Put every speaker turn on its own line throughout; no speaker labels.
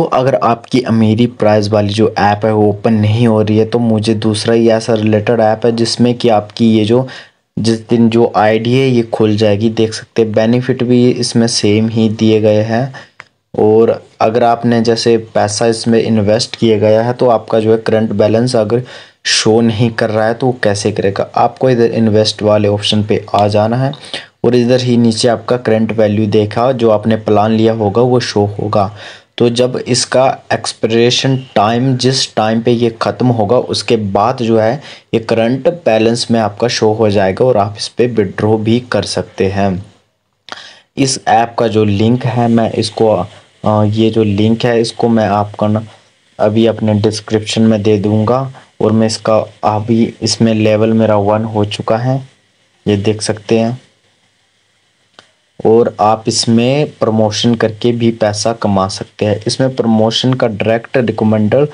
तो अगर आपकी अमीरी प्राइस वाली जो ऐप है वो ओपन नहीं हो रही है तो मुझे दूसरा ही ऐसा रिलेटेड ऐप है जिसमें कि आपकी ये जो जिस दिन जो आईडी है ये खुल जाएगी देख सकते हैं बेनिफिट भी इसमें सेम ही दिए गए हैं और अगर आपने जैसे पैसा इसमें इन्वेस्ट किया गया है तो आपका जो है करंट बैलेंस अगर शो नहीं कर रहा है तो वो कैसे करेगा आपको इधर इन्वेस्ट वाले ऑप्शन पे आ जाना है और इधर ही नीचे आपका करंट वैल्यू देखा जो आपने प्लान लिया होगा वो शो होगा तो जब इसका एक्सपिरेशन टाइम जिस टाइम पे ये ख़त्म होगा उसके बाद जो है ये करंट बैलेंस में आपका शो हो जाएगा और आप इस पर विड्रॉ भी कर सकते हैं इस ऐप का जो लिंक है मैं इसको आ, ये जो लिंक है इसको मैं आपका ना अभी अपने डिस्क्रिप्शन में दे दूँगा और मैं इसका अभी इसमें लेवल मेरा वन हो चुका है ये देख सकते हैं और आप इसमें प्रमोशन करके भी पैसा कमा सकते हैं इसमें प्रमोशन का डायरेक्ट रिकमेंडर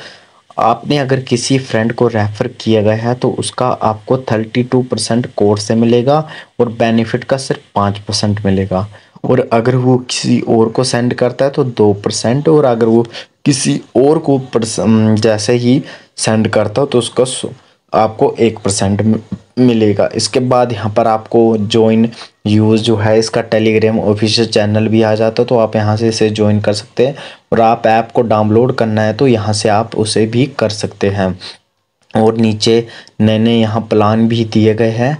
आपने अगर किसी फ्रेंड को रेफ़र किया गया है तो उसका आपको थर्टी टू परसेंट कोर्स से मिलेगा और बेनिफिट का सिर्फ पाँच परसेंट मिलेगा और अगर वो किसी और को सेंड करता है तो दो परसेंट और अगर वो किसी और को जैसे ही सेंड करता हो तो उसका आपको एक परसेंट मिलेगा इसके बाद यहाँ पर आपको ज्वाइन यूज़ जो है इसका टेलीग्राम ऑफिशियल चैनल भी आ जाता है तो आप यहाँ से इसे ज्वाइन कर सकते हैं और आप ऐप को डाउनलोड करना है तो यहाँ से आप उसे भी कर सकते हैं और नीचे नए नए यहाँ प्लान भी दिए गए हैं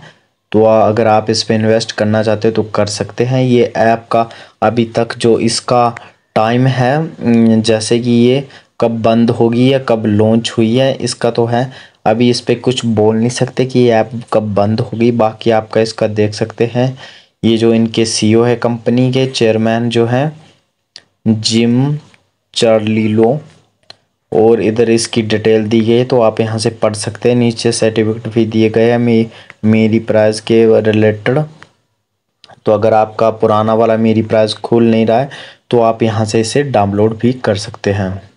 तो अगर आप इस पर इन्वेस्ट करना चाहते हो तो कर सकते हैं ये ऐप का अभी तक जो इसका टाइम है जैसे कि ये कब बंद होगी या कब लॉन्च हुई है इसका तो है अभी इस पर कुछ बोल नहीं सकते कि ये ऐप कब बंद होगी बाकी आपका इसका देख सकते हैं ये जो इनके सीईओ e है कंपनी के चेयरमैन जो हैं जिम चार्लिलो और इधर इसकी डिटेल दी गई है तो आप यहाँ से पढ़ सकते हैं नीचे सर्टिफिकेट भी दिए गए हैं मे, मेरी प्राइस के रिलेटेड तो अगर आपका पुराना वाला मेरी प्राइस खुल नहीं रहा है तो आप यहाँ से इसे डाउनलोड भी कर सकते हैं